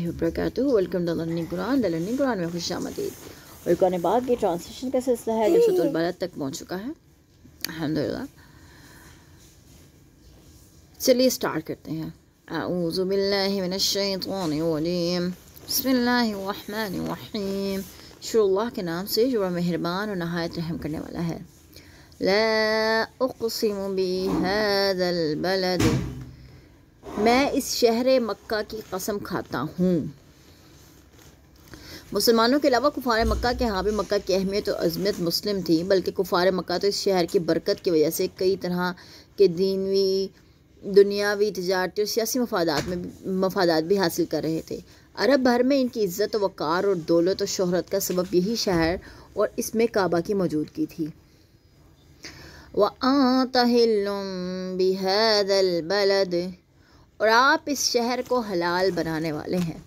Welcome learning Quran the learning Quran में खुश आमदीद और कुरान पाक की ट्रांसलेशन का सिलसिला है जो hmm. सतुल तक पहुंच चुका है अलहमदिल्ला चलिए स्टार्ट करते हैं अऊज़ु बिल्लाहि मिनश्शैतानिर्रजीम बिस्मिल्लाहिर्रहमानिर्रहीम शुरुल्लाह के नाम से जो मेहरबान और नहायत रहम करने वाला है ला उक़सिमु बिहादल बलद मैं इस शहर मक्का की कसम खाता हूँ मुसलमानों के अलावा कुफार मक्का के यहाँ भी मक्का की अहमियत और अजमियत मुस्लिम थी बल्कि कुफार मक्का तो इस शहर की बरकत की वजह से कई तरह के दीनवी दुनियावी तजारती और सियासी मफादात में मफादात भी हासिल कर रहे थे अरब भर में इनकी इज़्ज़त वक़ार और दौलत और शहरत का सबब यही शहर और इसमें काबा की मौजूदगी थी व आता बिहदल और आप इस शहर को हलाल बनाने वाले हैं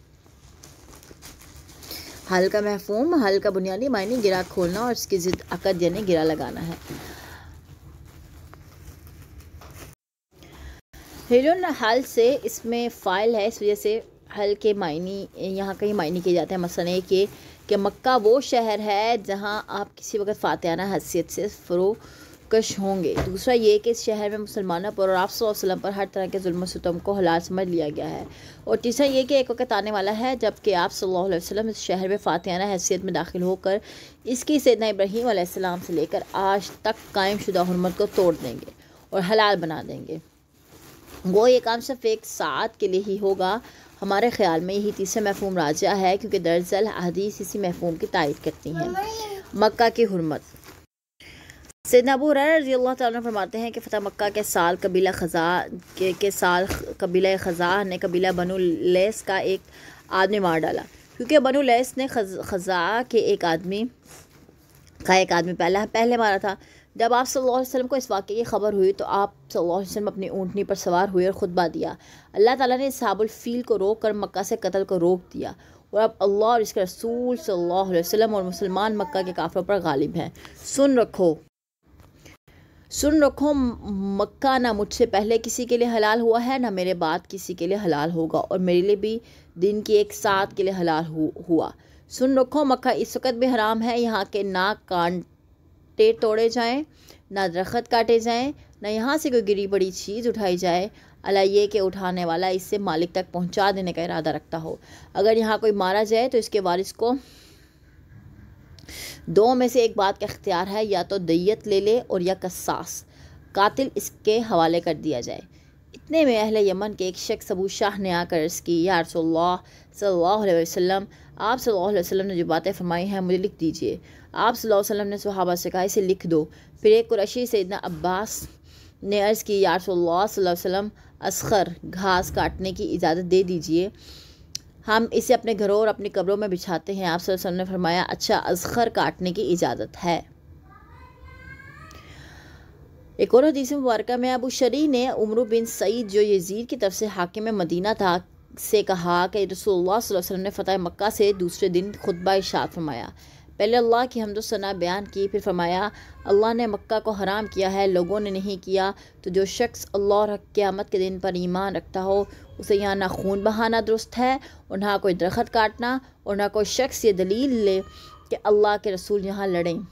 हल का महफूम हल का बुनियादी मायने गिरा खोलना और इसकी ज़िद अकद यानी गिरा लगाना है हिरोन हल से इसमें फ़ाइल है इस वजह से हल के मायने यहाँ कहीं मायने किए जाते हैं मसलन ये कि, मक्का वो शहर है जहाँ आप किसी वक्त फातियाना हैसियत से फ़रो कश होंगे दूसरा ये कि इस शहर में मुसलमानों पर और आप पर हर तरह के जुल्म सतम तो को हलाल समझ लिया गया है और तीसरा ये कि एक वक्त आने वाला है जबकि आप सल्लल्लाहु अलैहि वसल्लम इस शहर में फ़ातिहाना हैसियत में दाखिल होकर इसकी सैदना इब्राहीम आसमाम से लेकर आज तक कायम शुदा हरमत को तोड़ देंगे और हलाल बना देंगे वो ये काम सिर्फ एक साथ के लिए ही होगा हमारे ख्याल में यही तीसरा महफूम राजा है क्योंकि दरअसल हदीस इसी महफूम की तारीफ करती हैं मक्का की हरमत सैदना अबू रज़ी अल्लाह फरमाते हैं कि फ़तेह मक्का के साल कबीला ख़ज़ा के, के साल कबीला ख़ज़ा ने कबीला बनु लेस का एक आदमी मार डाला क्योंकि बनु लेस ने ख़ज़ा के एक आदमी का एक आदमी पहला पहले मारा था जब आप सल्लल्लाहु अलैहि वसल्लम को इस वाक़े की खबर हुई तो आप सल्लल्लाहु अलैहि वसल्लम अपनी ऊँटनी पर सवार हुए और खुतबा दिया अल्लाह ताला ने साबुल फ़ील को रोक कर मक्का से कत्ल को रोक दिया और अब अल्लाह और इसके रसूल सल्लल्लाहु अलैहि वसल्लम और मुसलमान मक्का के काफ़रों पर गालिब हैं सुन रखो सुन रखो मक्का ना मुझसे पहले किसी के लिए हलाल हुआ है ना मेरे बाद किसी के लिए हलाल होगा और मेरे लिए भी दिन की एक साथ के लिए हलाल हुआ सुन रखो मक्का इस वक्त भी हराम है यहाँ के ना कांटे तोड़े जाएं ना दरख्त काटे जाएं ना यहाँ से कोई गिरी बड़ी चीज़ उठाई जाए अला ये कि उठाने वाला इससे मालिक तक पहुँचा देने का इरादा रखता हो अगर यहाँ कोई मारा जाए तो इसके वारिस को दो में से एक बात का अख्तियार है या तो दैयत ले ले और या कसास कातिल इसके हवाले कर दिया जाए इतने में अहल यमन के एक शख्स अबू शाह ने आकर अर्ज़ की या रसोल्ला सल्लल्लाहु आप वसल्लम ने जो बातें फरमाई हैं मुझे लिख दीजिए आप सल्लल्लाहु वसल्लम ने सुहाबा से कहा इसे लिख दो फिर एक से इतना अब्बास ने अर्ज़ की या रसोल्ला वसम असखर घास काटने की इजाज़त दे दीजिए हम इसे अपने घरों और अपनी कब्रों में बिछाते हैं आप सल्लल्लाहु अलैहि वसल्लम ने फरमाया अच्छा असखर काटने की इजाज़त है एक और हदीस मुबारक में अबू शरी ने उमर बिन सईद जो यजीद की तरफ से हाकिम मदीना था से कहा कि रसोल्ला वसल्लम ने फ़तह मक्का से दूसरे दिन खुतबा इशात फरमाया पहले अल्लाह की सना बयान की फिर फरमाया अल्लाह ने मक्का को हराम किया है लोगों ने नहीं किया तो जो शख्स अल्लाह और क़्यामत के दिन पर ईमान रखता हो उसे यहाँ ना खून बहाना दुरुस्त है और ना कोई दरख्त काटना और ना कोई शख्स ये दलील ले कि अल्लाह के रसूल यहाँ लड़ें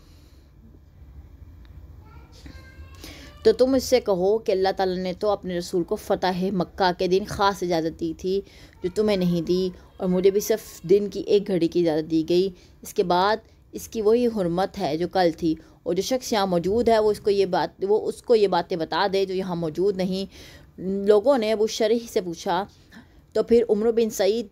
तो तुम इससे कहो कि अल्लाह ताला ने तो अपने रसूल को फ़तह मक्का के दिन ख़ास इजाज़त दी थी जो तुम्हें नहीं दी और मुझे भी सिर्फ दिन की एक घड़ी की इजाज़त दी गई इसके बाद इसकी वही हरमत है जो कल थी और जो शख्स यहाँ मौजूद है वो इसको ये बात वो उसको ये बातें बता दे जो यहाँ मौजूद नहीं लोगों ने अबू शरीह से पूछा तो फिर उम्र बिन सईद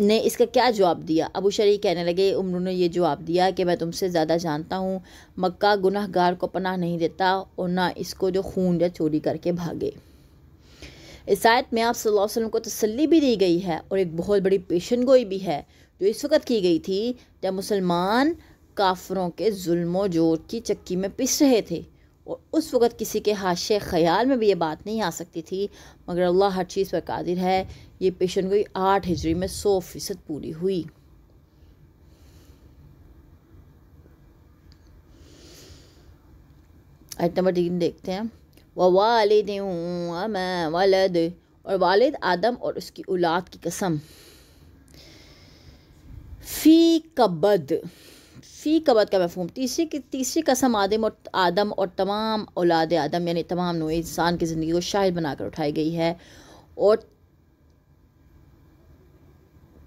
ने इसका क्या जवाब दिया अबू शरी कहने लगे उम्र ने यह जवाब दिया कि मैं तुमसे ज़्यादा जानता हूँ मक्का गुनाहगार को पनाह नहीं देता और ना इसको जो खून या चोरी करके भागे इस आयत में आप सल्लल्लाहु अलैहि वसल्लम को तसल्ली भी दी गई है और एक बहुत बड़ी पेशन गोई भी है जो इस वक्त की गई थी जब मुसलमान काफरों के जुल्म जोर की चक्की में पिस रहे थे और उस वक़्त किसी के हाश ख्याल में भी ये बात नहीं आ सकती थी मगर अल्लाह हर चीज़ पर कादिर है ये पेशन गोई आठ हिजरी में सौ फ़ीसद पूरी हुई आयत नंबर तीन देखते हैं व वालद और वालद आदम और उसकी औलाद की कसम फ़ी कबद फ़ी कबद का मफहम तीसरी की तीसरी कसम आदम और आदम और तमाम औलाद आदम यानी तमाम नोए इंसान की ज़िंदगी को शाहिद बनाकर उठाई गई है और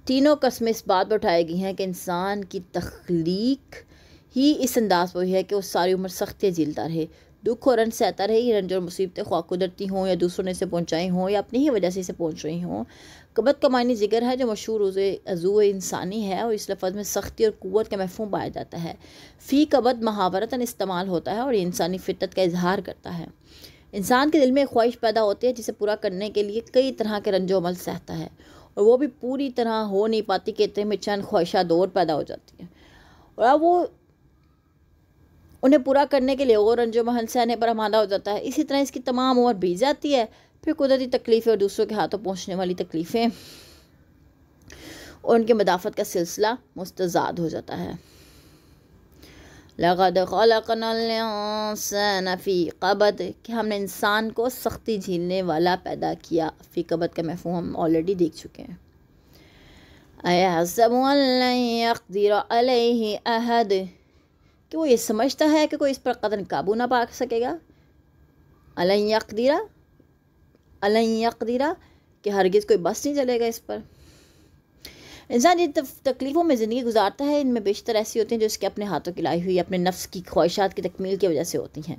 तीनों कस्में इस बात पर उठाई गई हैं कि इंसान की तख्लीक ही इस अंदाज पर हुई है कि वो सारी उम्र सख्ती झीलता रहे दुख और सहता रहे रंज और मुसीबतें ख्वा कुदरती हों या दूसरों ने इसे पहुँचाई हों या अपनी ही वजह से इसे पहुँच रही हों कबत का मानी जिगर है जो मशहूर अजू इंसानी है और इस लफज में सख्ती और क़ुत का महफूम पाया जाता है फ़ी कबत महावरता इस्तेमाल होता है और इंसानी फितरत का इजहार करता है इंसान के दिल में ख्वाहिश पैदा होती है जिसे पूरा करने के लिए कई तरह के रंजो अमल सहता है और वो भी पूरी तरह हो नहीं पाती कि इतने में चंद ख्वाहिशा दौर पैदा हो जाती है और अब वो उन्हें पूरा करने के लिए और अंजुम हल सहने पर हमारा हो जाता है इसी तरह इसकी तमाम उम्र बीत जाती है फिर कुदरती तकलीफ़ें और दूसरों के हाथों पहुँचने वाली तकलीफ़ें और उनकी मदाफत का सिलसिला मुस्तजाद हो जाता है लगद फ़ी कबद कि हमने इंसान को सख्ती झीलने वाला पैदा किया फ़ी कबद का महफूम हम ऑलरेडी देख चुके हैं अया सब अहद कि वो तो ये समझता है कि कोई इस पर कदन काबू ना पा सकेगा अलन यकदीरा कि हरगिज़ कोई बस नहीं चलेगा इस पर इंसान जिन तकलीफ़ों में ज़िंदगी गुजारता है इनमें बेशतर ऐसी होती हैं जो इसके अपने हाथों की लाई हुई अपने नफ्स की ख्वाहिशात की तकमील की वजह से होती हैं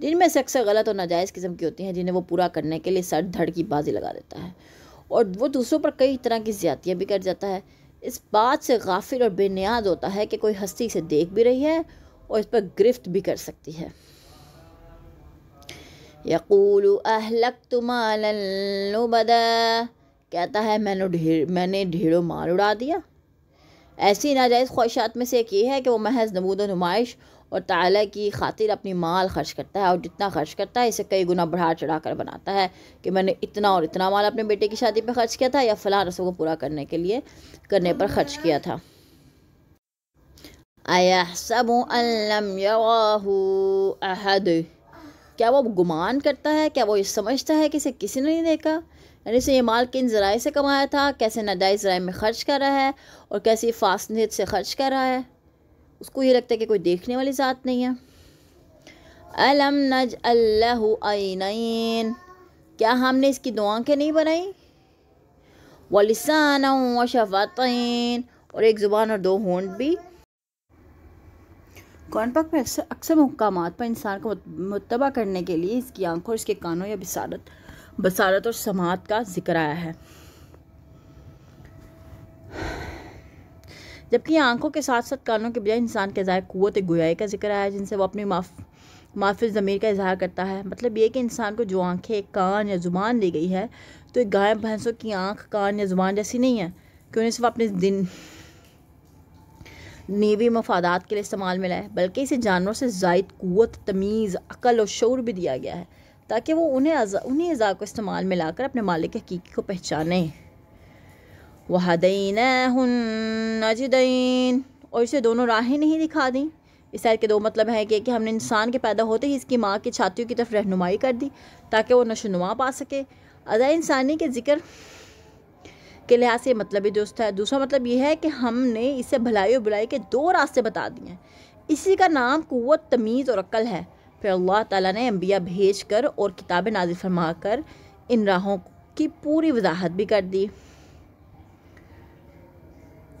जिनमें से अक्सर गलत और नाजायज़ किस्म की होती हैं जिन्हें वो पूरा करने के लिए सर धड़ की बाजी लगा देता है और वो दूसरों पर कई तरह की ज्यादतियाँ भी कर जाता है इस बात से गाफिल और बेनियाज होता है कि कोई हस्ती इसे देख भी रही है और इस पर गिरफ्त भी कर सकती है यकूल अहलक तुमालो कहता है मैंने ढेर मैंने ढेरों माल उड़ा दिया ऐसी नाजायज़ ख्वाहिशात में से एक ये है कि वो महज नमूद नुमाइश और ताला की खातिर अपनी माल खर्च करता है और जितना खर्च करता है इसे कई गुना बढ़ा चढ़ा कर बनाता है कि मैंने इतना और इतना माल अपने बेटे की शादी पर खर्च किया था या फ़लाँ रसों को पूरा करने के लिए करने पर खर्च किया था अयसब अल्लम अहद क्या वो गुमान करता है क्या वो ये समझता है कि इसे किसी ने नहीं देखा यानी इसे ये माल किन ज़राए से कमाया था कैसे नाजायज़ ज़राए में ख़र्च कर रहा है और कैसे फासनीत से ख़र्च कर रहा है उसको ये लगता है कि कोई देखने वाली ज़ात नहीं है अलम नज अल्लाह क्या हमने इसकी दो आँखें नहीं बनाई वलिसान व शफ़ातन और एक ज़ुबान और दो होंड भी पाक में अक्सर अक्सर मुकाम पर इंसान को मुतबा करने के लिए इसकी आंखों इसके कानों या बसारत बसारत और समात का जिक्र आया है जबकि आंखों के साथ साथ कानों के बजाय इंसान के ज़ाय क़वत गुयाई का जिक्र आया है जिनसे वो अपनी माफ माफिल ज़मीर का इजहार करता है मतलब ये कि इंसान को जो आंखें कान या ज़ुबान दी गई है तो एक गाय भैंसों की आँख कान या ज़ुबान जैसी नहीं है क्योंकि उन्हें सिर्फ अपने दिन नेवी मफादात के लिए इस्तेमाल में लाए बल्कि इसे जानवरों से जायद क़वत तमीज़ अकल और शोर भी दिया गया है ताकि वो उन्हें उन्हीं अज़ा को इस्तेमाल में लाकर अपने मालिक हकीकी को पहचाने वहदीन नजदैन और इसे दोनों राहें नहीं दिखा दी इस सैर के दो मतलब है कि, कि हमने इंसान के पैदा होते ही इसकी माँ की छातियों की तरफ रहनुमाई कर दी ताकि वो नशोनुमा पा सके अदा इंसानी के ज़िक्र के लिहाज से मतलब ही दुरुस्त है दूसरा मतलब ये है कि हमने इसे भलाई और बुराई के दो रास्ते बता दिए हैं इसी का नाम कुत तमीज़ और अक्ल है फिर अल्लाह ताला ने अम्बिया भेज कर और किताबें नाजिल फरमा कर इन राहों की पूरी वजाहत भी कर दी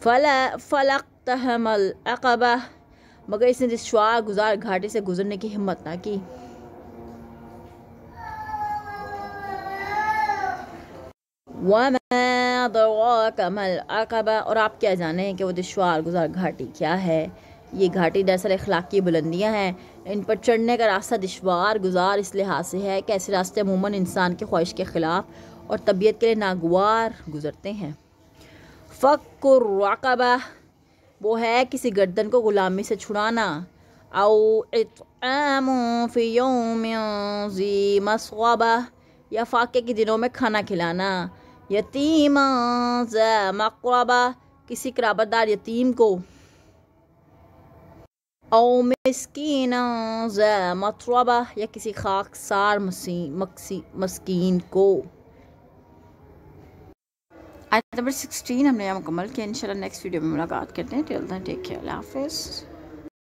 फला फलक तहमल अकबा मगर इसने दुशवार गुजार घाटे से गुजरने की हिम्मत ना की कमल अकबा और आप क्या जाने कि वो दुशवार गुजार घाटी क्या है ये घाटी दरअसल अखलाकी बुलंदियाँ हैं इन पर चढ़ने का रास्ता दुशवार गुजार इस लिहाज से है कि ऐसे रास्ते अमूमन इंसान की ख्वाहिश के ख़िलाफ़ और तबीयत के लिए नागवार गुजरते हैं फ़क्रकबा वो है किसी गर्दन को ग़ुलामी से छुड़ाना औमफ़ी मसवाबा या फाके के दिनों में खाना खिलाना यतीम मकबा किसी कराबरदार यतीम को ओ मस्किन मतरबा या किसी खाकसार मस्किन को आज नंबर सिक्सटीन हमने यहाँ मुकम्मल किया इंशाल्लाह नेक्स्ट वीडियो में मुलाकात करते हैं टेल टेक केयर हाफिज़